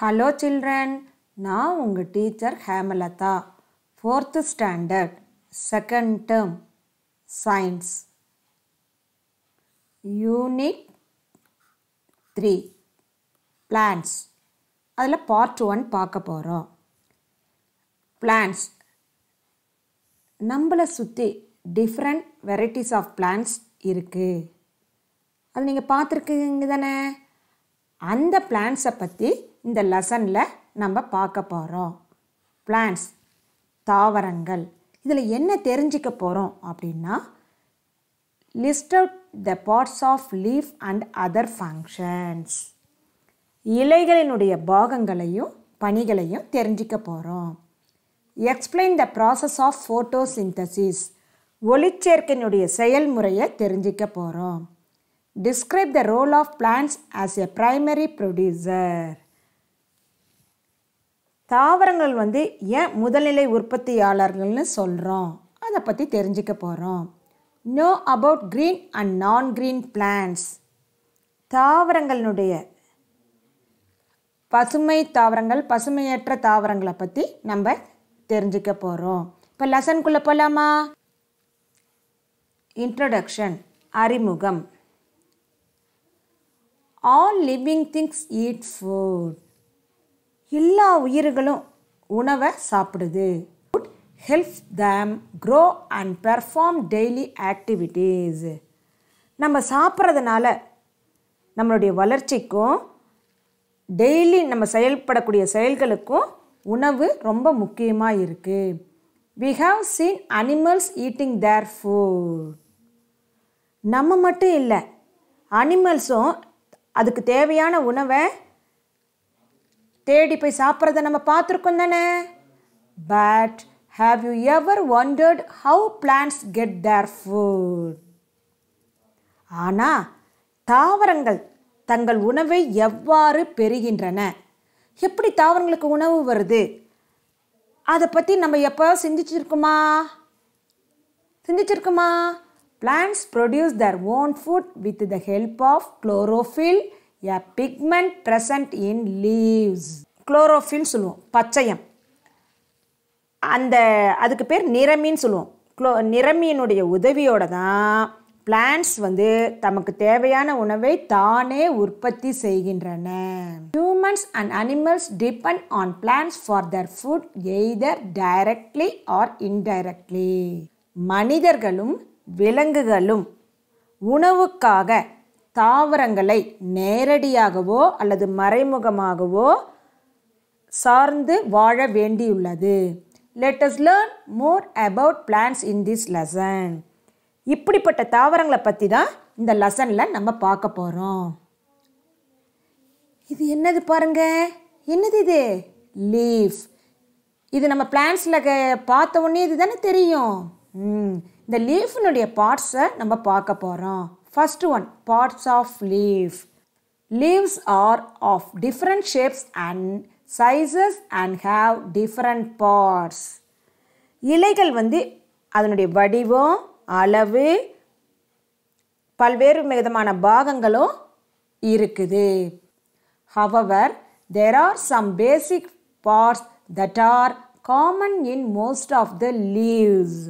Hello children நான் உங்கள் teacher Hemalatha fourth standard second term science unit three plants அதில் part one பார்க்க போகிறோம் பிளான்ஸ் நம்மளை சுற்றி டிஃப்ரெண்ட் வெரைட்டிஸ் ஆஃப் பிளான்ஸ் இருக்குது அது நீங்கள் பார்த்துருக்கீங்க தானே அந்த பிளான்ஸை பற்றி இந்த லெசனில் நம்ம பார்க்க போகிறோம் பிளான்ஸ் தாவரங்கள் இதில் என்ன தெரிஞ்சிக்க போகிறோம் அப்படின்னா list out the parts of leaf and other functions இலைகளினுடைய பாகங்களையும் பணிகளையும் தெரிஞ்சிக்க போகிறோம் explain the process of photosynthesis ஒளிச்சேர்க்கையினுடைய செயல்முறையை தெரிஞ்சிக்க போகிறோம் describe the role of plants as a primary producer தாவரங்கள் வந்து ஏன் முதல்நிலை உற்பத்தியாளர்கள்னு சொல்கிறோம் அதை பற்றி தெரிஞ்சுக்க போகிறோம் know about green and non green plants தாவரங்களினுடைய பசுமை தாவரங்கள் பசுமையற்ற தாவரங்களை பற்றி நம்ம தெரிஞ்சுக்க போகிறோம் இப்போ லெசன்குள்ளே போகலாமா இன்ட்ரடக்ஷன் அறிமுகம் all living things eat food எல்லா உயிர்களும் உணவை சாப்பிடுது good help them grow and perform daily activities நம்ம சாப்பிட்றதுனால நம்மளுடைய வளர்ச்சிக்கும் டெய்லி நம்ம செயல்படக்கூடிய செயல்களுக்கும் உணவு ரொம்ப முக்கியமாக இருக்குது we have seen animals eating their food நம்ம மட்டும் இல்லை அனிமல்ஸும் அதுக்கு தேவையான உணவை தேடி போய் சாப்பிட்றத நம்ம பார்த்துருக்கோம் தானே but have you ever wondered how plants get their food ஆனால் தாவரங்கள் தங்கள் உணவை எவ்வாறு பெறுகின்றன எப்படி தாவரங்களுக்கு உணவு வருது அதை பற்றி நம்ம எப்போ சிந்திச்சிருக்குமா சிந்திச்சிருக்குமா plants produce their own food with the help of chlorophyll a pigment present in leaves குளோரோஃபின்னு சொல்லுவோம் பச்சையம் அந்த அதுக்கு பேர் நிறமின்னு சொல்லுவோம் குளோ நிறமியினுடைய உதவியோடு தான் பிளான்ஸ் வந்து தமக்கு தேவையான உணவை தானே உற்பத்தி செய்கின்றன humans and animals depend on plants for their food either directly or indirectly மனிதர்களும் விலங்குகளும் உணவுக்காக தாவரங்களை நேரடியாகவோ அல்லது மறைமுகமாகவோ சார்ந்து வாழ வேண்டியுள்ளது let us learn more about plants in this lesson இப்படிப்பட்ட தாவரங்களை பற்றி தான் இந்த லெசனில் நம்ம பார்க்க போகிறோம் இது என்னது பாருங்க என்னது இது லீஃப் இது நம்ம பிளான்ஸில் பார்த்த உடனே இது தானே தெரியும் இந்த லீஃபினுடைய பார்ட்ஸை நம்ம பார்க்க போகிறோம் first one parts of leaf leaves are of different shapes and sizes and have different parts இலைகள் வந்து அதனுடைய வடிவம் அளவு பல்வேறு விதமான பாகங்களும் இருக்குது however there are some basic parts that are common in most of the leaves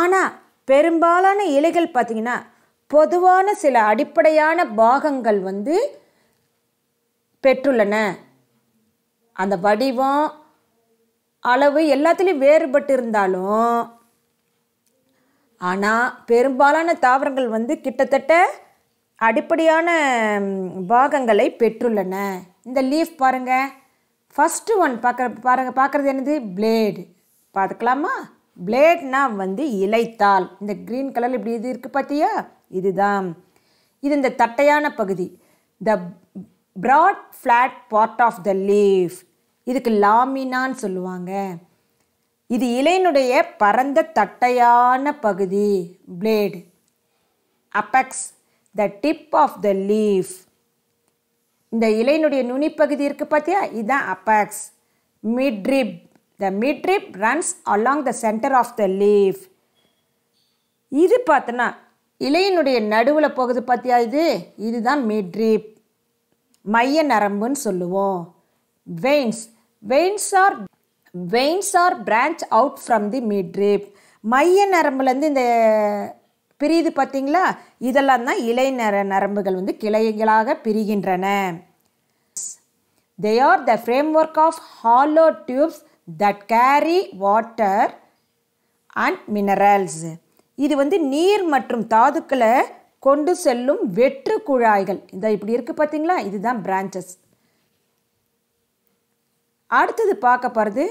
ஆனால் பெரும்பாலான இலைகள் பார்த்திங்கன்னா பொதுவான சில அடிப்படையான பாகங்கள் வந்து பெற்றுள்ளன அந்த வடிவம் அளவு எல்லாத்துலேயும் வேறுபட்டு இருந்தாலும் ஆனால் பெரும்பாலான தாவரங்கள் வந்து கிட்டத்தட்ட அடிப்படையான பாகங்களை பெற்றுள்ளன இந்த லீஃப் பாருங்கள் ஃபஸ்ட்டு ஒன் பார்க்குற பாருங்க பார்க்குறது என்னது பிளேடு பார்த்துக்கலாமா பிளேட்னா வந்து இலைத்தாள் இந்த க்ரீன் கலர் இப்படி இது இருக்குது பார்த்தியா இதுதான் இது இந்த தட்டையான பகுதி the broad flat part of the leaf இதுக்கு லாமினான்னு சொல்லுவாங்க இது இலையினுடைய பரந்த தட்டையான பகுதி blade apex the tip of the leaf இந்த இலையினுடைய நுனிப்பகுதி இருக்குது பார்த்தியா இதுதான் apex midrib the midrib runs along the centre of the leaf இது பார்த்தோன்னா இலையினுடைய நடுவில் போகுது பார்த்தியா இது இதுதான் மிட்ரிப் மைய நரம்புன்னு சொல்லுவோம் veins veins are veins are branch out from the midrib மைய நரம்புலேருந்து இந்த பிரியுது பார்த்தீங்களா இதெல்லாம் தான் இலை நர நரம்புகள் வந்து கிளைகளாக பிரிகின்றன they are the framework of hollow tubes that carry water and minerals இது வந்து நீர் மற்றும் தாதுக்களை கொண்டு செல்லும் வெற்று குழாய்கள் இந்த இப்படி இருக்குது பார்த்தீங்களா இதுதான் பிரான்ச்சஸ் அடுத்தது பார்க்க போகிறது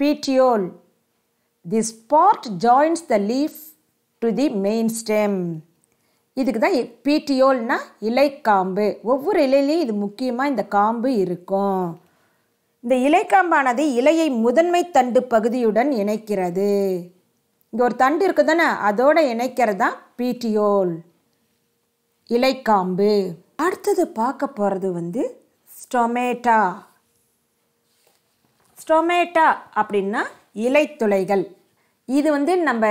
petiole the spot joins the leaf to the main stem இதுக்கு தான் பீட்டியோல்னா இலைக்காம்பு ஒவ்வொரு இலையிலையும் இது முக்கியமாக இந்த காம்பு இருக்கும் இந்த இலைக்காம்பானது இலையை முதன்மை தண்டு பகுதியுடன் இணைக்கிறது இங்கே ஒரு தண்டு இருக்குது தானே அதோடு இணைக்கிறது தான் பீட்டியோல் இலைக்காம்பு அடுத்தது பார்க்க போகிறது வந்து ஸ்டொமேட்டா ஸ்டொமேட்டா அப்படின்னா இலைத்துளைகள் இது வந்து நம்ம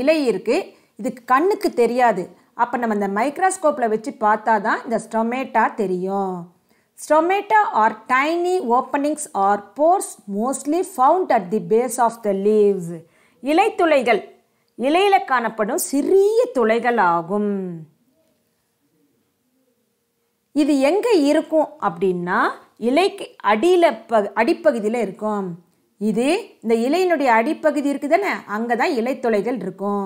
இலை இருக்குது இது கண்ணுக்கு தெரியாது அப்போ நம்ம இந்த மைக்ரோஸ்கோப்பில் வச்சு பார்த்தா தான் இந்த ஸ்டொமேட்டா தெரியும் stomata are tiny openings or pores mostly found at the base of the leaves இலைத்துளைகள் இலையில் காணப்படும் சிறிய துளைகள் ஆகும் இது எங்கே இருக்கும் அப்படின்னா இலைக்கு அடியில் ப அடிப்பகுதியில் இருக்கும் இது இந்த இலையினுடைய அடிப்பகுதி இருக்குது தானே அங்கே தான் இலைத்தொலைகள் இருக்கும்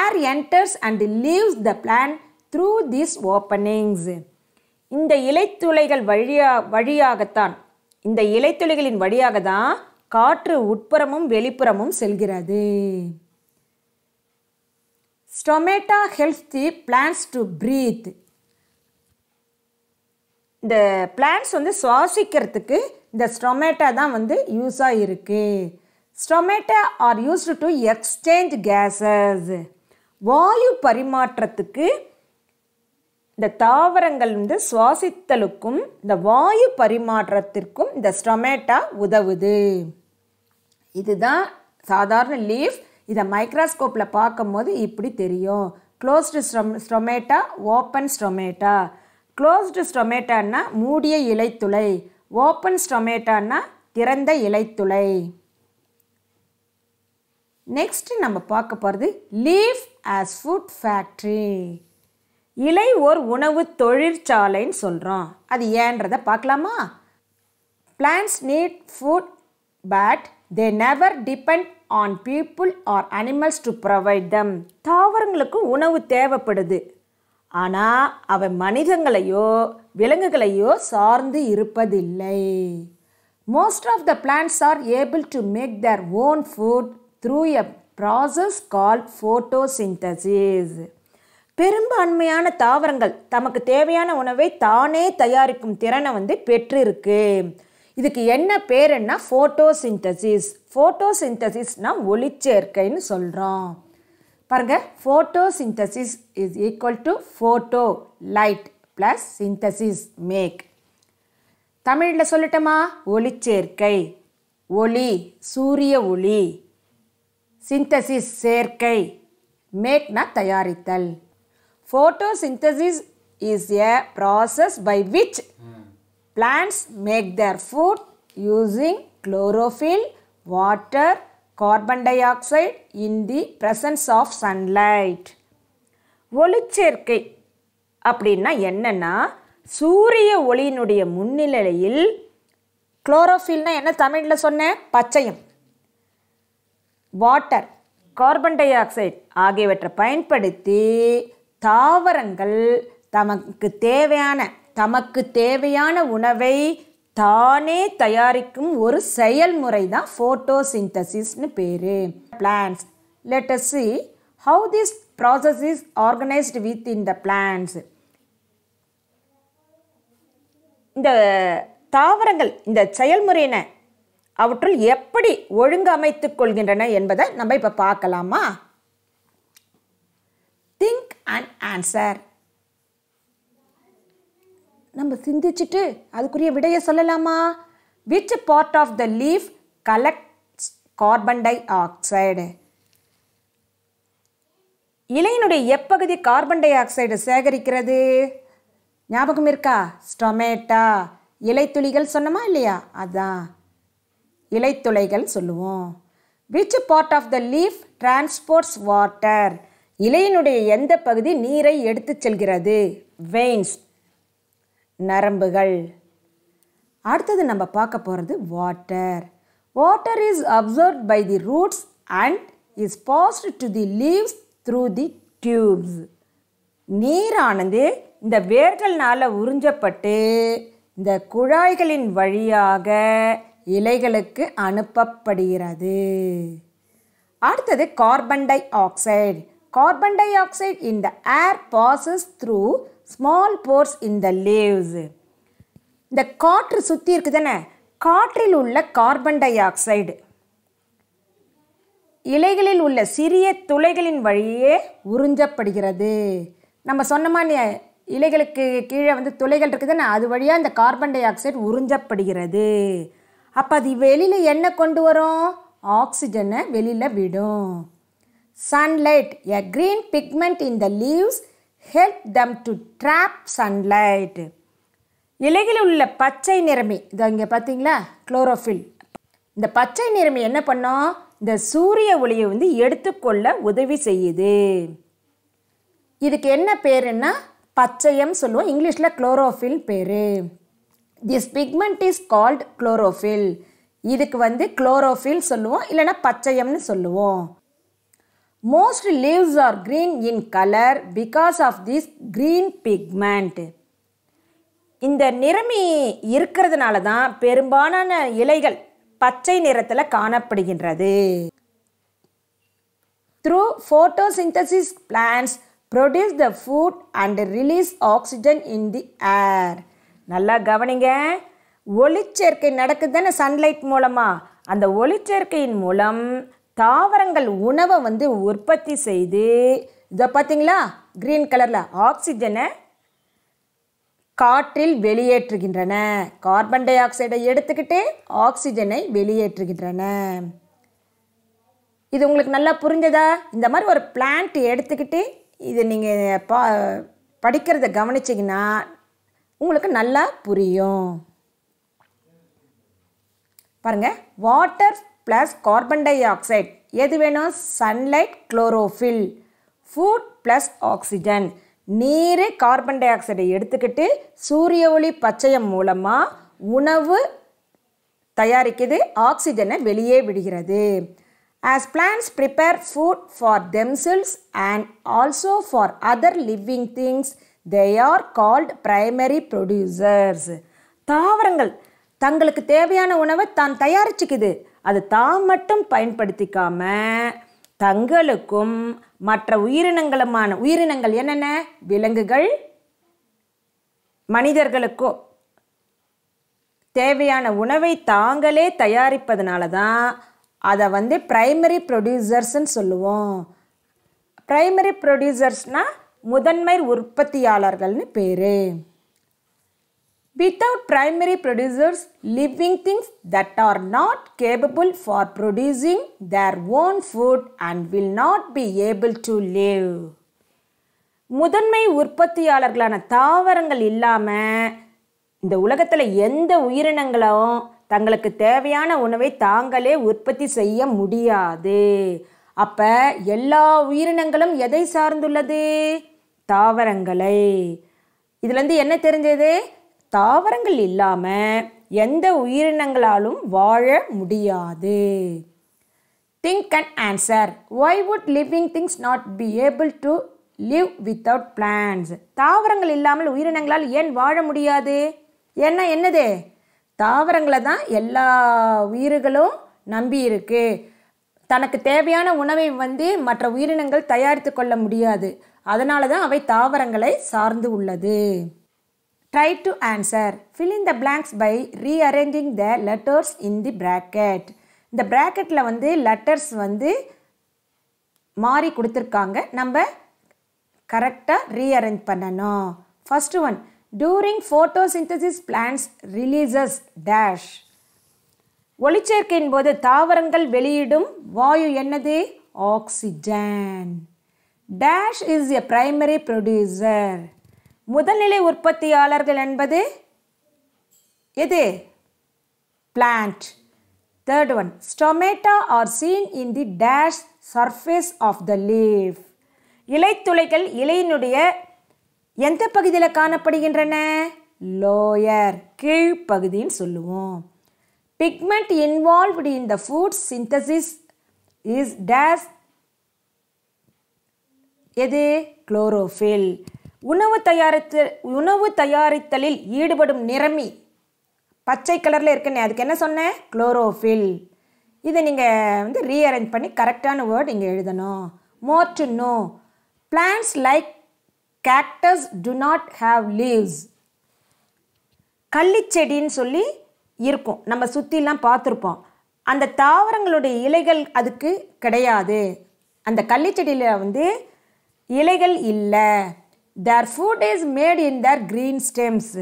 air enters and leaves the plant through this openings இந்த இலைத்துளைகள் வழியா வழியாகத்தான் இந்த இலைத்துளைகளின் வழியாக தான் காற்று உட்புறமும் வெளிப்புறமும் செல்கிறது stomata help the plants to breathe இந்த பிளான்ஸ் வந்து சுவாசிக்கிறதுக்கு இந்த ஸ்டொமேட்டா தான் வந்து யூஸாக இருக்குது stomata are used to exchange gases வாயு பரிமாற்றத்துக்கு இந்த தாவரங்கள் வந்து சுவாசித்தலுக்கும் இந்த வாயு பரிமாற்றத்திற்கும் இந்த ஸ்டொமேட்டா உதவுது இதுதான் சாதாரண லீஃப் இதை மைக்ராஸ்கோப்பில் பார்க்கும் போது இப்படி தெரியும் க்ளோஸ்டு ஸ்டொம் ஸ்டொமேட்டா ஓப்பன் ஸ்டொமேட்டா க்ளோஸ்டு ஸ்டொமேட்டான்னா மூடிய இலைத்துளை ஓப்பன் ஸ்டொமேட்டான்னா திறந்த இலைத்துளை நெக்ஸ்ட் நம்ம பார்க்க போகிறது லீஃப் ஆஸ் ஃபுட் ஃபேக்ட்ரி இலை ஓர் உணவு தொழிற்சாலைன்னு சொல்கிறோம் அது ஏன்றதை பார்க்கலாமா plants need food but they never depend on people or animals to provide them தாவரங்களுக்கு உணவு தேவைப்படுது ஆனால் அவன் மனிதங்களையோ விலங்குகளையோ சார்ந்து இருப்பதில்லை most of the plants are able to make their own food through a process call synthesis பெரும்பான்மையான தாவரங்கள் தமக்கு தேவையான உணவை தானே தயாரிக்கும் திறனை வந்து பெற்றிருக்கு இதுக்கு என்ன பேருன்னா ஃபோட்டோ சிந்தசிஸ்னால் ஒளிச்சேர்க்கைன்னு சொல்கிறோம் பாருங்க photosynthesis is equal to photo light plus synthesis make தமிழில் சொல்லட்டோமா ஒளிச்சேர்க்கை ஒளி சூரிய ஒளி சிந்தசிஸ் சேர்க்கை மேக்னா தயாரித்தல் photosynthesis is a process by which plants make their food using chlorophyll water carbon dioxide in the presence of sunlight ஒளிச்சேர்க்கை அப்படின்னா என்னென்னா சூரிய ஒளியினுடைய முன்னிலையில் குளோரோஃபில்னா என்ன தமிழில் சொன்னேன் பச்சையம் வாட்டர் கார்பன் டை ஆக்சைடு ஆகியவற்றை பயன்படுத்தி தாவரங்கள் தமக்கு தேவையான தமக்கு தேவையான உணவை தானே தயாரிக்கும் ஒரு செயல்முறை தான் ஃபோட்டோ சிந்தசிஸ்னு பேர் plants let's see how this process is organised within the plants இந்த தாவரங்கள் இந்த செயல்முறையின அவற்றுள் எப்படி ஒழுங்கமைத்து கொள்கின்றன என்பதை நம்ம இப்போ பார்க்கலாமா திங்க் அண்ட் ஆன்சர் நம்ம சிந்திச்சுட்டு அதுக்குரிய விடையை சொல்லலாமா which part of the leaf collect carbon dioxide இலையினுடைய எப்பகுதி கார்பன் டை ஆக்சைடு சேகரிக்கிறது ஞாபகம் இருக்கா ஸ்டொமேட்டா இலைத்துளிகள் சொன்னமா இல்லையா அதான் இலைத்துளைகள் சொல்லுவோம் which part of the leaf transports water இலையினுடைய எந்த பகுதி நீரை எடுத்து செல்கிறது வெயின்ஸ் நரம்புகள் அடுத்தது நம்ம பார்க்க போகிறது water water is absorb by the roots and is passed to the leaves through the tubes நீரானது இந்த வேர்கள்னால் உறிஞ்சப்பட்டு இந்த குழாய்களின் வழியாக இலைகளுக்கு அனுப்பப்படுகிறது அடுத்தது carbon dioxide carbon dioxide இந்த air passes through small pores in the leaves இந்த காற்று சுற்றி இருக்குது தானே காற்றில் உள்ள கார்பன் டை ஆக்சைடு இலைகளில் உள்ள சிறிய துளைகளின் வழியே உறிஞ்சப்படுகிறது நம்ம சொன்னமா இலைகளுக்கு கீழே வந்து துளைகள் தானே அது வழியாக இந்த கார்பன் டை ஆக்சைடு உறிஞ்சப்படுகிறது அப்போ அது வெளியில் என்ன கொண்டு வரும் ஆக்சிஜனை வெளியில் விடும் sunlight a green pigment in the leaves help them to trap sunlight இலையில் உள்ள பச்சை நிறமி இதோ இங்கே பார்த்தீங்களா குளோரோஃபில் இந்த பச்சை நிறமி என்ன பண்ணோம் இந்த சூரிய ஒளியை வந்து எடுத்துக்கொள்ள உதவி செய்யுது இதுக்கு என்ன பேருன்னா பச்சையம் சொல்லுவோம் இங்கிலீஷில் குளோரோஃபில் பேர் this pigment is called chlorophyll இதுக்கு வந்து குளோரோஃபில் சொல்லுவோம் இல்லைனா பச்சையம்னு சொல்லுவோம் Most leaves are green in color because of this green pigment. இந்த நிறமி இருக்கிறதுனால தான் பெரும்பாலான இலைகள் பச்சை நிறத்தில் காணப்படுகின்றது through photosynthesis plants produce the food and release oxygen in the air நல்லா கவனிங்க ஒளிச்சேர்க்கை நடக்குதுன்னு சன்லைட் மூலமாக அந்த ஒளிச்சேர்க்கையின் மூலம் தாவரங்கள் உணவை வந்து உற்பத்தி செய்து இதை பார்த்தீங்களா க்ரீன் கலரில் ஆக்சிஜனை காற்றில் வெளியேற்றுகின்றன கார்பன் டை ஆக்சைடை எடுத்துக்கிட்டு ஆக்சிஜனை வெளியேற்றுகின்றன இது உங்களுக்கு நல்லா புரிஞ்சதா இந்த மாதிரி ஒரு பிளான்ட் எடுத்துக்கிட்டு இது நீங்கள் பா படிக்கிறத கவனிச்சிங்கன்னா உங்களுக்கு நல்லா புரியும் பாருங்கள் water plus carbon dioxide எது வேணும் sunlight chlorophyll food plus oxygen நீர் கார்பன் டை ஆக்சைடை எடுத்துக்கிட்டு சூரிய ஒளி பச்சையம் மூலமாக உணவு தயாரிக்குது ஆக்சிஜனை வெளியே விடுகிறது as plants prepare food for themselves and also for other living things they are called primary producers தாவரங்கள் தங்களுக்கு தேவையான உணவை தான் தயாரிச்சுக்குது அது தான் மட்டும் பயன்படுத்திக்காம தங்களுக்கும் மற்ற உயிரினங்களுமான உயிரினங்கள் என்னென்ன விலங்குகள் மனிதர்களுக்கோ தேவையான உணவை தாங்களே தயாரிப்பதனால தான் அதை வந்து ப்ரைமரி ப்ரொடியூசர்ஸ்ன்னு சொல்லுவோம் ப்ரைமரி ப்ரொடியூசர்ஸ்னால் முதன்மை உற்பத்தியாளர்கள்னு பேர் Without primary producers, living things that are not capable for producing their own food and will not be able to live. முதன்மை உற்பத்தியாளர்களான தாவரங்கள் இல்லாமல் இந்த உலகத்தில் எந்த உயிரினங்களும் தங்களுக்கு தேவையான உணவை தாங்களே உற்பத்தி செய்ய முடியாது அப்போ எல்லா உயிரினங்களும் எதை சார்ந்துள்ளது தாவரங்களை இதுலேருந்து என்ன தெரிஞ்சது தாவரங்கள் இல்லாமல் எந்த உயிரினங்களாலும் வாழ முடியாது think and answer why would living things not be able to live without plants தாவரங்கள் இல்லாமல் உயிரினங்களால் ஏன் வாழ முடியாது ஏன்னா என்னது தாவரங்களை தான் எல்லா உயிர்களும் நம்பி இருக்கு தனக்கு தேவையான உணவை வந்து மற்ற உயிரினங்கள் தயாரித்து கொள்ள முடியாது அதனால தான் அவை தாவரங்களை சார்ந்து உள்ளது Try to answer. Fill in the blanks by rearranging the letters in the bracket. இந்த ப்ராக்கெட்டில் வந்து லெட்டர்ஸ் வந்து மாறி கொடுத்துருக்காங்க நம்ம கரெக்டாக ரீஅரேஞ்ச் பண்ணணும் first one during photosynthesis plants releases dash ஒளிச்சேர்க்கையின் போது தாவரங்கள் வெளியிடும் வாயு என்னது oxygen dash is a primary producer முதல்நிலை உற்பத்தியாளர்கள் என்பது எது plant third one stomata are seen in the dash surface of the leaf இலைத்துளைகள் இலையினுடைய எந்த பகுதியில் காணப்படுகின்றன லோயர் கீழ்ப்பகுதின்னு சொல்லுவோம் pigment involved in the food synthesis is dash எது குளோரோஃபில் உணவு தயாரித்து உணவு தயாரித்தலில் ஈடுபடும் நிறமி பச்சை கலரில் இருக்குன்னு அதுக்கு என்ன சொன்னேன் குளோரோஃபில் இதை நீங்கள் வந்து ரீஅரேஞ்ச் பண்ணி கரெக்டான வேர்டு இங்கே எழுதணும் more to know plants like cactus do not have leaves கள்ளிச்செடின்னு சொல்லி இருக்கும் நம்ம சுற்றிலாம் பார்த்துருப்போம் அந்த தாவரங்களுடைய இலைகள் அதுக்கு கிடையாது அந்த கள்ளிச்செடியில் வந்து இலைகள் இல்லை their food is made in their green stems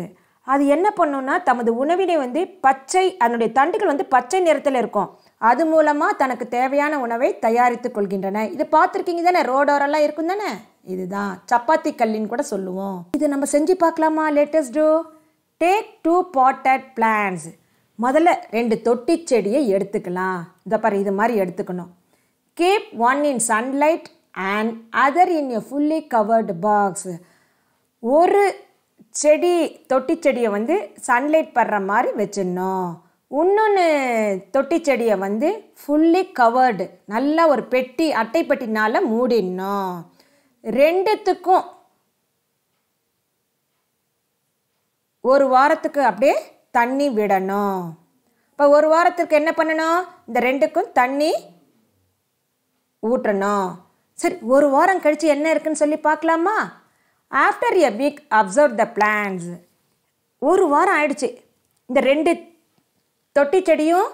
அது என்ன பண்ணுன்னா தமது உணவினை வந்து பச்சை அதனுடைய தண்டுகள் வந்து பச்சை நிறத்தில் இருக்கும் அது மூலமாக தனக்கு தேவையான உணவை தயாரித்து கொள்கின்றன இதை பார்த்துருக்கீங்க தானே ரோடோரெல்லாம் இருக்கும் தானே இதுதான் சப்பாத்தி கல்லின்னு கூட சொல்லுவோம் இது நம்ம செஞ்சு பார்க்கலாமா let's do take two potted plants முதல்ல ரெண்டு தொட்டி செடியை எடுத்துக்கலாம் இந்த பாரு இது மாதிரி எடுத்துக்கணும் keep one in sunlight and other in a fully covered box ஒரு செடி தொட்டி செடியை வந்து சன்லைட் படுற மாதிரி வச்சிடணும் இன்னொன்று தொட்டி செடியை வந்து ஃபுல்லி கவர்டு நல்லா ஒரு பெட்டி அட்டை பெட்டினால் மூடிடணும் ரெண்டுத்துக்கும் ஒரு வாரத்துக்கு அப்படியே தண்ணி விடணும் இப்போ ஒரு வாரத்துக்கு என்ன பண்ணணும் இந்த ரெண்டுக்கும் தண்ணி ஊட்டணும் சரி ஒரு வாரம் கழித்து என்ன இருக்குன்னு சொல்லி பார்க்கலாமா after a week observe the plants ஒரு வாரம் ஆயிடுச்சு இந்த ரெண்டு தொட்டி செடியும்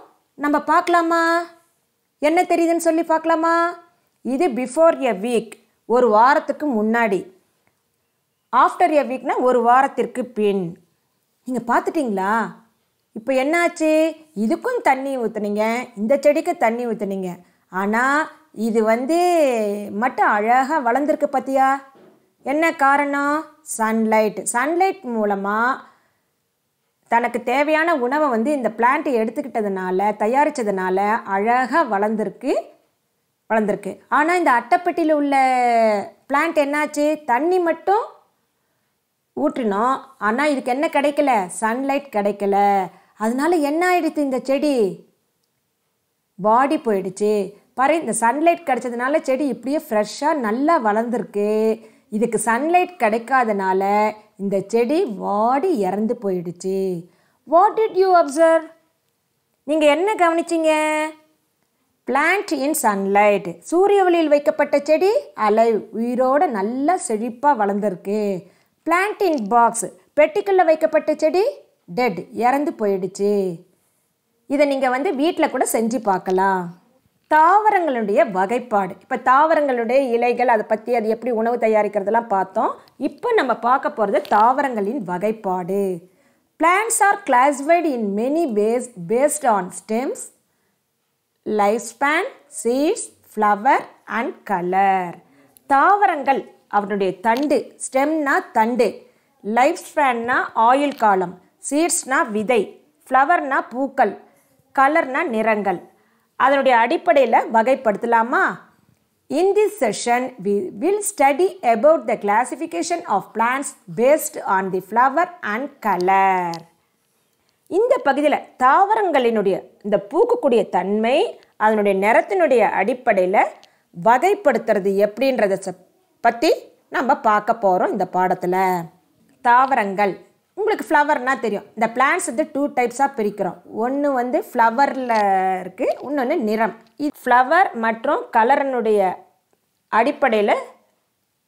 நம்ம பார்க்கலாமா என்ன தெரியுதுன்னு சொல்லி பார்க்கலாமா இது பிஃபோர் எ வீக் ஒரு வாரத்துக்கு முன்னாடி ஆஃப்டர் எ வீக்னா ஒரு வாரத்திற்கு பின் நீங்கள் பார்த்துட்டிங்களா இப்போ என்னாச்சு இதுக்கும் தண்ணி ஊற்றுனீங்க இந்த செடிக்கு தண்ணி ஊற்றுனீங்க ஆனால் இது வந்து மட்டும் அழகாக வளர்ந்துருக்கு பார்த்தியா என்ன காரணம் சன்லைட் சன்லைட் மூலமாக தனக்கு தேவையான உணவை வந்து இந்த பிளான்ட் எடுத்துக்கிட்டதுனால தயாரித்ததுனால அழகாக வளர்ந்துருக்கு வளர்ந்துருக்கு ஆனால் இந்த அட்டைப்பெட்டியில் உள்ள பிளான்ட் என்னாச்சு தண்ணி மட்டும் ஊற்றினோம் ஆனால் இதுக்கு என்ன கிடைக்கல சன்லைட் கிடைக்கல அதனால என்ன ஆயிடுச்சு இந்த செடி பாடி போயிடுச்சு பாரு இந்த சன்லைட் கிடைச்சதுனால செடி இப்படியே ஃப்ரெஷ்ஷாக நல்லா வளர்ந்துருக்கு இதுக்கு சன்லைட் கிடைக்காதனால இந்த செடி வாடி இறந்து போயிடுச்சு வாட் டிட் யூ அப்சர்வ் நீங்கள் என்ன கவனிச்சிங்க பிளான்ட் இன் சன்லைட் சூரிய ஒளியில் வைக்கப்பட்ட செடி அலைவ் உயிரோடு நல்லா செழிப்பாக வளர்ந்துருக்கு பிளான்ட் இன் பாக்ஸ் பெட்டிக்குள்ளே வைக்கப்பட்ட செடி டெட் இறந்து போயிடுச்சு இதை நீங்கள் வந்து வீட்டில் கூட செஞ்சு பார்க்கலாம் தாவரங்களுடைய வகைப்பாடு இப்போ தாவரங்களுடைய இலைகள் அதை பற்றி அது எப்படி உணவு தயாரிக்கிறதெல்லாம் பார்த்தோம் இப்போ நம்ம பார்க்க போகிறது தாவரங்களின் வகைப்பாடு plants are classified in many ways based on stems life span seeds flower and colour தாவரங்கள் அவனுடைய தண்டு ஸ்டெம்னா தண்டு லைஃப் ஸ்பேன்னா ஆயுள் காலம் சீட்ஸ்னா விதை ஃப்ளவர்னா பூக்கள் கலர்னா நிறங்கள் அதனுடைய அடிப்படையில் வகைப்படுத்தலாமா In this session, we will study about the classification of plants based on the flower and color. இந்த பகுதியில் தாவரங்களினுடைய இந்த பூக்கக்கூடிய தன்மை அதனுடைய நிறத்தினுடைய அடிப்படையில் வகைப்படுத்துறது எப்படின்றத பற்றி நம்ம பார்க்க போகிறோம் இந்த பாடத்தில் தாவரங்கள் உங்களுக்கு ஃப்ளவர்னால் தெரியும் இந்த பிளான்ஸ் வந்து டூ டைப்ஸாக பிரிக்கிறோம் ஒன்று வந்து ஃப்ளவரில் இருக்குது இன்னொன்று நிறம் இது ஃப்ளவர் மற்றும் கலரனுடைய அடிப்படையில்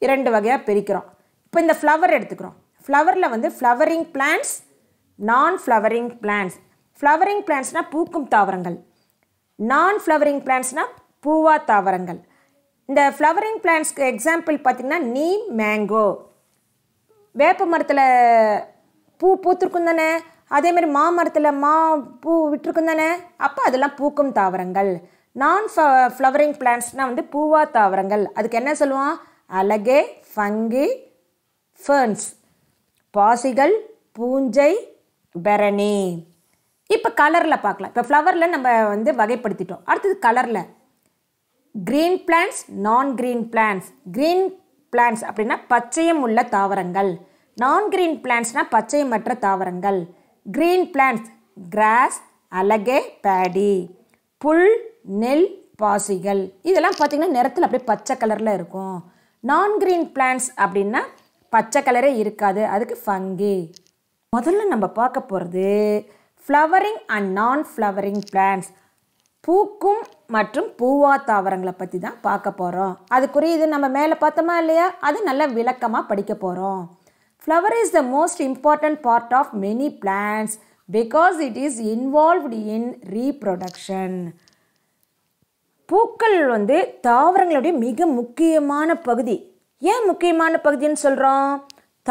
இரண்டு வகையாக பிரிக்கிறோம் இப்போ இந்த ஃப்ளவர் எடுத்துக்கிறோம் ஃப்ளவரில் வந்து flowering plants non flowering plants flowering பிளான்ஸ்னால் பூக்கும் தாவரங்கள் நான் ஃப்ளவரிங் பிளான்ஸ்னால் பூவா தாவரங்கள் இந்த ஃப்ளவரிங் பிளான்ஸ்க்கு எக்ஸாம்பிள் பார்த்திங்கன்னா நீம் மேங்கோ வேப்ப மரத்தில் பூ பூத்திருக்கும் தானே அதேமாதிரி மாமரத்தில் மா பூ விட்டுருக்கும் தானே அப்போ அதெல்லாம் பூக்கும் தாவரங்கள் நான் ஃப ஃப்ளவரிங் பிளான்ஸ்னால் வந்து பூவா தாவரங்கள் அதுக்கு என்ன சொல்லுவோம் அலகே ஃபங்கி ஃபர்ன்ஸ் பாசிகள் பூஞ்சை பெரணி இப்போ கலரில் பார்க்கலாம் இப்போ ஃப்ளவரில் நம்ம வந்து வகைப்படுத்திட்டோம் அடுத்தது கலரில் green plants non green plants green plants அப்படின்னா பச்சையம் உள்ள தாவரங்கள் நான் கிரீன் பிளான்ட்ஸ்னால் பச்சை மற்ற தாவரங்கள் green plants grass algae paddy புல் நெல் பாசிகள் இதெல்லாம் பார்த்திங்கன்னா நிறத்தில் அப்படியே பச்சை கலரில் இருக்கும் நான் கிரீன் பிளான்ட்ஸ் அப்படின்னா பச்சை கலரே இருக்காது அதுக்கு ஃபங்கி முதல்ல நம்ம பார்க்க போகிறது flowering and non flowering plants பூக்கும் மற்றும் பூவா தாவரங்களை பற்றி தான் பார்க்க போகிறோம் அதுக்குரிய இது நம்ம மேலே பார்த்தோமா இல்லையா அது நல்லா விளக்கமாக படிக்க போகிறோம் Flower is the most important part of many plants because it is involved in reproduction. பூக்கள் வந்து தாவரங்களுடைய மிக முக்கியமான பகுதி ஏன் முக்கியமான பகுதின்னு சொல்கிறோம்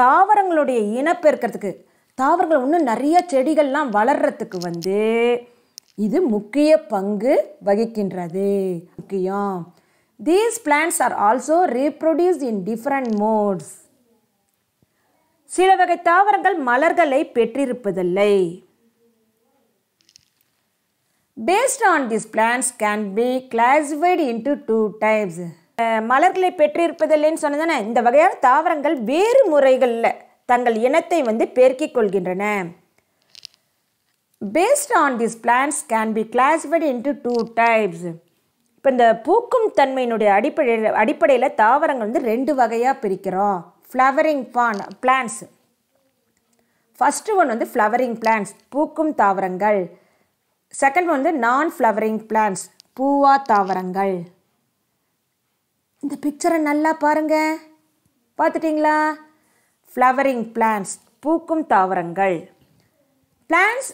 தாவரங்களுடைய இனப்பெருக்கிறதுக்கு தாவரங்கள் இன்னும் நிறைய செடிகள்லாம் வளர்கிறதுக்கு வந்து இது முக்கிய பங்கு வகிக்கின்றது முக்கியம் these plants are also reproduce in different modes சில வகை தாவரங்கள் மலர்களை பெற்றிருப்பதில்லை based on this plants can be classified into two types மலர்களை பெற்றிருப்பதில்லைன்னு சொன்னதானே இந்த வகையான தாவரங்கள் வேறு முறைகளில் தங்கள் இனத்தை வந்து பெருக்கிக் கொள்கின்றன based on this plants can be classified into two types இப்போ இந்த பூக்கும் தன்மையினுடைய அடிப்படையில் அடிப்படையில் தாவரங்கள் வந்து ரெண்டு வகையாக பிரிக்கிறோம் ஃப்ளவரிங் பான் பிளான்ஸ் ஃபஸ்ட்டு ஒன் வந்து ஃப்ளவரிங் பிளான்ஸ் பூக்கும் தாவரங்கள் செகண்ட் வந்து நான் ஃப்ளவரிங் பிளான்ஸ் பூவா தாவரங்கள் இந்த பிக்சரை நல்லா பாருங்கள் பார்த்துட்டிங்களா ஃப்ளவரிங் பிளான்ஸ் பூக்கும் தாவரங்கள் plants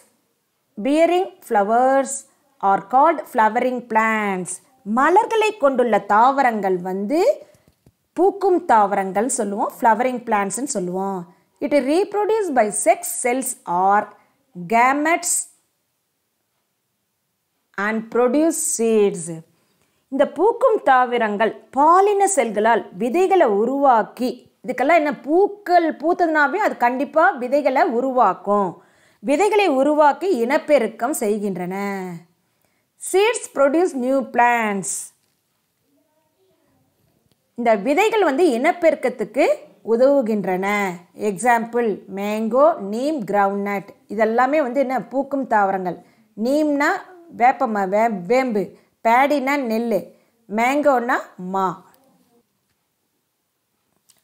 bearing flowers are called flowering plants மலர்களை கொண்டுள்ள தாவரங்கள் வந்து பூக்கும் தாவரங்கள் சொல்லுவோம் ஃப்ளவரிங் பிளான்ஸ்ன்னு சொல்லுவோம் it reproduce by sex cells or gametes and produce seeds இந்த பூக்கும் தாவரங்கள் பாலின செல்களால் விதைகளை உருவாக்கி இதுக்கெல்லாம் என்ன பூக்கள் பூத்ததுனாவே அது கண்டிப்பாக விதைகளை உருவாக்கும் விதைகளை உருவாக்கி இனப்பெருக்கம் செய்கின்றன சீட்ஸ் ப்ரொடியூஸ் நியூ பிளான்ஸ் இந்த விதைகள் வந்து இனப்பெருக்கத்துக்கு உதவுகின்றன எக்ஸாம்பிள் மேங்கோ நீம் கிரவுண்ட்நட் இதெல்லாமே வந்து என்ன பூக்கும் தாவரங்கள் நீம்னா வேப்ப வே வேம்பு பேடினா நெல் மேங்கோன்னா மா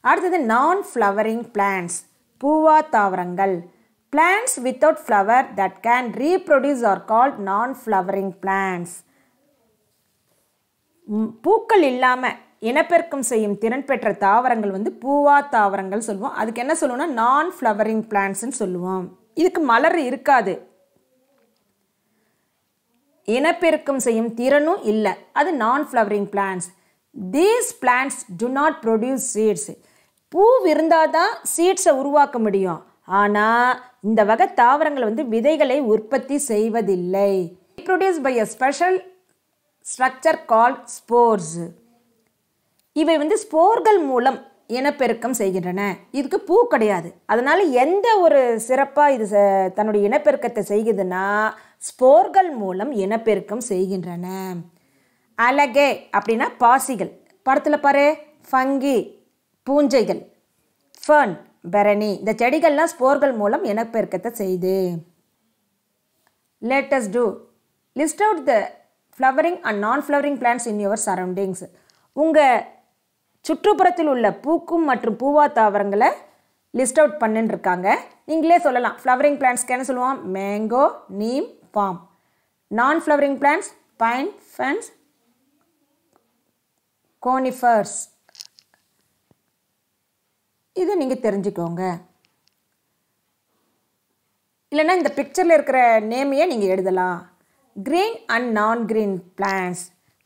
அடுத்தது நான் ஃப்ளவரிங் பிளான்ஸ் பூவா தாவரங்கள் plants without flower that can reproduce are called non flowering plants பூக்கள் இல்லாமல் இனப்பெருக்கம் செய்யும் திறன் பெற்ற தாவரங்கள் வந்து பூவா தாவரங்கள் சொல்லுவோம் அதுக்கு என்ன சொல்லுவோம்னா நான் ஃப்ளவரிங் பிளான்ட்ஸ்ன்னு சொல்லுவோம் இதுக்கு மலர் இருக்காது இனப்பெருக்கம் செய்யும் திறனும் இல்லை அது non flowering plants these plants do not produce seeds பூ இருந்தால் தான் சீட்ஸை உருவாக்க முடியும் ஆனால் இந்த வகை தாவரங்கள் வந்து விதைகளை உற்பத்தி செய்வதில்லை produce by a special structure call spores இவை வந்து ஸ்போர்கள் மூலம் இனப்பெருக்கம் செய்கின்றன இதுக்கு பூ கிடையாது அதனால் எந்த ஒரு சிறப்பாக இது தன்னுடைய இனப்பெருக்கத்தை செய்கிறதுனா ஸ்போர்கள் மூலம் இனப்பெருக்கம் செய்கின்றன அலகே அப்படின்னா பாசிகள் படத்தில் பாரு ஃபங்கி பூஞ்சைகள் ஃபர்ன் பெரணி இந்த செடிகள்லாம் ஸ்போர்கள் மூலம் இனப்பெருக்கத்தை செய்து let's two list out the flowering and non flowering plants in your surroundings உங்கள் சுற்றுப்புறத்தில் உள்ள பூக்கும் மற்றும் பூவா தாவரங்களை லிஸ்ட் அவுட் பண்ணுன்னு இருக்காங்க நீங்களே சொல்லலாம் ஃப்ளவரிங் பிளான்ஸ்க்கு என்ன சொல்லுவோம் mango neem palm non flowering plants pine ferns conifers இது நீங்கள் தெரிஞ்சுக்கோங்க இல்லைன்னா இந்த பிக்சரில் இருக்கிற நேமையே நீங்கள் எழுதலாம் green and non green plants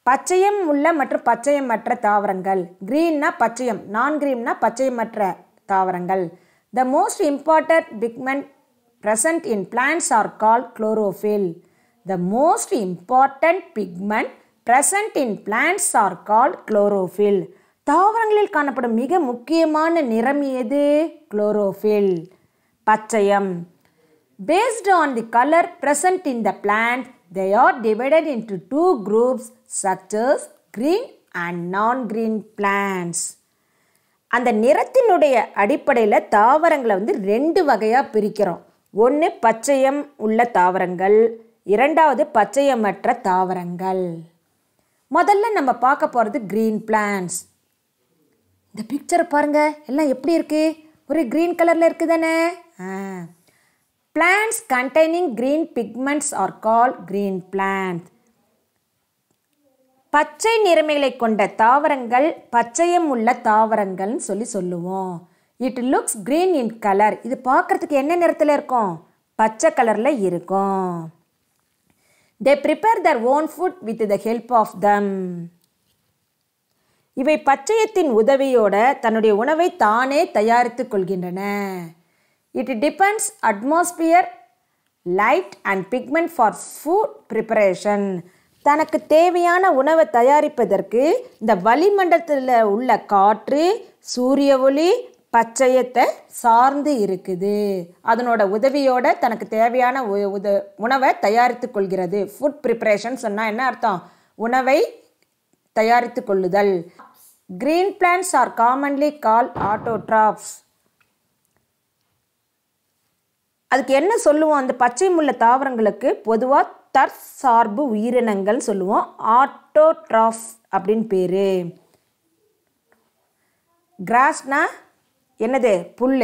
பச்சையம் உள்ள மற்றும் பச்சையமற்ற தாவரங்கள் கிரீன்னா பச்சையம் நான் பச்சையம் பச்சையமற்ற தாவரங்கள் the most important pigment present in plants are call chlorophyll the most important pigment present in plants are call chlorophyll தாவரங்களில் காணப்படும் மிக முக்கியமான நிறம் எது குளோரோஃபில் பச்சையம் based on the colour present in the plant they are divided into two groups சக்சஸ் green and non green plants அந்த நிறத்தினுடைய அடிப்படையில் தாவரங்களை வந்து ரெண்டு வகையாக பிரிக்கிறோம் ஒன்று பச்சையம் உள்ள தாவரங்கள் இரண்டாவது பச்சையமற்ற தாவரங்கள் முதல்ல நம்ம பார்க்க போகிறது க்ரீன் பிளான்ஸ் இந்த பிக்சரை பாருங்கள் எல்லாம் எப்படி இருக்குது ஒரு க்ரீன் கலரில் இருக்குது தானே plants containing green pigments are call green plants பச்சை நிறமைகளை கொண்ட தாவரங்கள் பச்சையம் உள்ள தாவரங்கள்னு சொல்லி சொல்லுவோம் it looks green in colour இது பார்க்குறதுக்கு என்ன நிறத்தில் இருக்கும் பச்சை கலரில் இருக்கும் they prepare their own food with the help of them இவை பச்சையத்தின் உதவியோட தன்னுடைய உணவை தானே தயாரித்து கொள்கின்றன it depends atmosphere light and pigment for food preparation தனக்கு தேவையான உணவை தயாரிப்பதற்கு இந்த வளிமண்டலத்தில் உள்ள காற்று சூரிய ஒளி பச்சையத்தை சார்ந்து இருக்குது அதனோட உதவியோட தனக்கு தேவையான உத உணவை தயாரித்து கொள்கிறது ஃபுட் ப்ரிப்பரேஷன் சொன்னால் என்ன அர்த்தம் உணவை தயாரித்து கொள்ளுதல் green plants are commonly call autotrophs அதுக்கு என்ன சொல்லுவோம் அந்த பச்சை முள்ள தாவரங்களுக்கு பொதுவாக தற்சார்பு உயிரினங்கள் சொல்லுவோம் ஆட்டோட்ராஃப் அப்படின்னு பேர் கிராஸ்னா என்னது புல்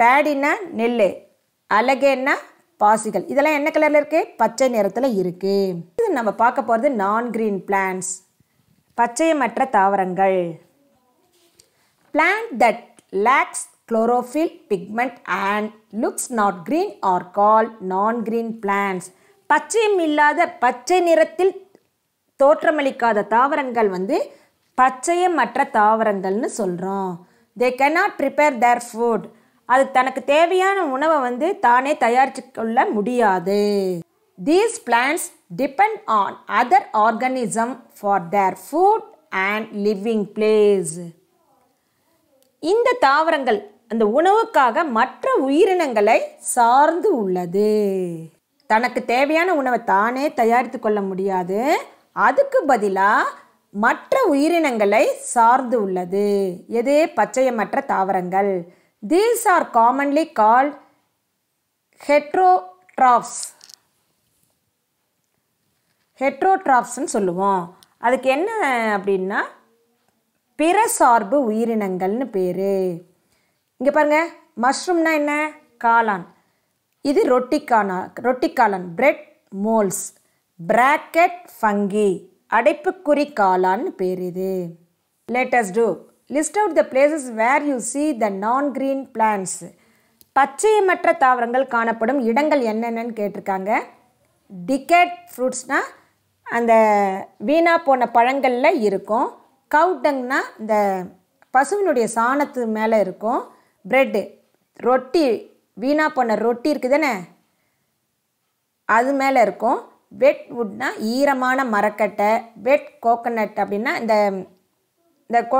பேடினா நெல் அழகேன்னா பாசிகள் இதெல்லாம் என்ன கலரில் இருக்குது பச்சை நிறத்தில் இருக்குது இது நம்ம பார்க்க போகிறது நான் கிரீன் பிளான்ஸ் பச்சையமற்ற தாவரங்கள் plant that lacks chlorophyll pigment and looks not green are call non green plans பச்சையும் இல்லாத பச்சை நிறத்தில் தோற்றமளிக்காத தாவரங்கள் வந்து பச்சையமற்ற தாவரங்கள்னு சொல்கிறோம் they cannot prepare their food அது தனக்கு தேவையான உணவை வந்து தானே தயாரித்து கொள்ள முடியாது these plants depend on other organism for their food and living place இந்த தாவரங்கள் அந்த உணவுக்காக மற்ற உயிரினங்களை சார்ந்து உள்ளது தனக்கு தேவையான உணவை தானே தயாரித்து கொள்ள முடியாது அதுக்கு பதிலாக மற்ற உயிரினங்களை சார்ந்து உள்ளது எது பச்சையமற்ற தாவரங்கள் these are commonly called heterotrophs ஹெட்ரோட்ராப்ஸ்ன்னு சொல்லுவோம் அதுக்கு என்ன அப்படின்னா பிற சார்பு உயிரினங்கள்னு பேர் இங்கே பாருங்கள் மஷ்ரூம்னா என்ன காளான் இது ரொட்டிக்கான ரொட்டிக்காலன் பிரெட் மோல்ஸ் பிராக்கெட் ஃபங்கி அடைப்புக்குறி காளான்னு பேர் இது latest two list out the places where you see the non green plants பச்சையமற்ற தாவரங்கள் காணப்படும் இடங்கள் என்னென்னு கேட்டிருக்காங்க டிக்கெட் ஃப்ரூட்ஸ்னால் அந்த வீணாக போன பழங்களில் இருக்கும் கவுட்டங்னா இந்த பசுவினுடைய சாணத்து மேலே இருக்கும் ப்ரெட்டு ரொட்டி வீணாக போன ரொட்டி இருக்குது தானே அது மேலே இருக்கும் வெட் வுட்னா ஈரமான மரக்கட்டை வெட் கோகனட் அப்படின்னா இந்த இந்த கோ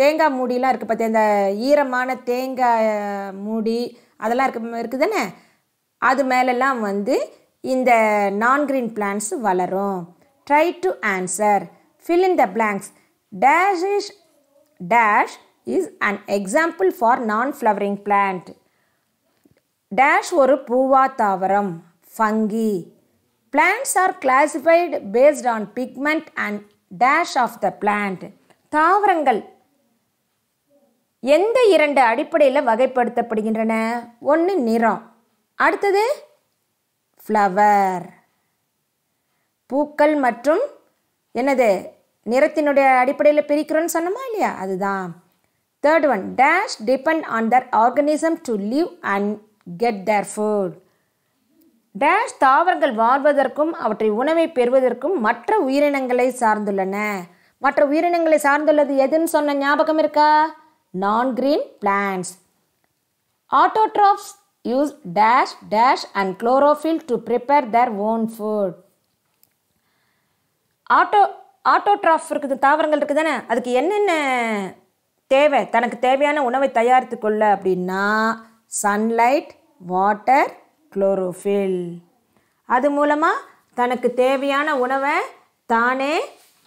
தேங்காய் மூடிலாம் இருக்குது பார்த்தி இந்த ஈரமான தேங்காய் மூடி அதெல்லாம் இருக்கு இருக்குது தானே அது மேலெல்லாம் வந்து இந்த நான் க்ரீன் பிளான்ஸ் வளரும் try to answer fill in the blanks dash is dash is an example for non flowering plant dash ஒரு பூவா தாவரம் fungi plants are classified based on pigment and dash of the plant தாவரங்கள் எந்த இரண்டு அடிப்படையில் வகைப்படுத்தப்படுகின்றன ஒன்று நிறம் அடுத்தது ஃப்ளவர் பூக்கள் மற்றும் என்னது நிறத்தினுடைய அடிப்படையில் பிரிக்கிறோன்னு சொன்னோமா இல்லையா அதுதான் third one dash depend on their organism to live and get their food dash தாவரங்கள் வாழ்வதற்கும் அவற்றை உணவை பெறுவதற்கும் மற்ற உயிரினங்களை சார்ந்துள்ளன மற்ற உயிரினங்களை சார்ந்துள்ளது எதுன்னு சொன்ன ஞாபகம் இருக்கா non green plants autotrophs use dash dash and chlorophyll to prepare their own food auto autotroph இருக்குது தாவரங்கள் இருக்குது தானே அதுக்கு என்னென்ன தேவை தனக்கு தேவையான உணவை தயாரித்து கொள்ள அப்படின்னா சன்லைட் வாட்டர் குளோரோஃபில் அது மூலமாக தனக்கு தேவையான உணவை தானே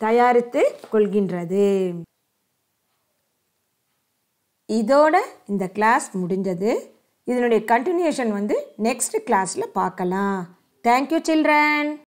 தயாரித்து கொள்கின்றது இதோட இந்த கிளாஸ் முடிஞ்சது இதனுடைய கண்டினியூஷன் வந்து நெக்ஸ்ட் கிளாஸில் பார்க்கலாம் தேங்க்யூ சில்ட்ரன்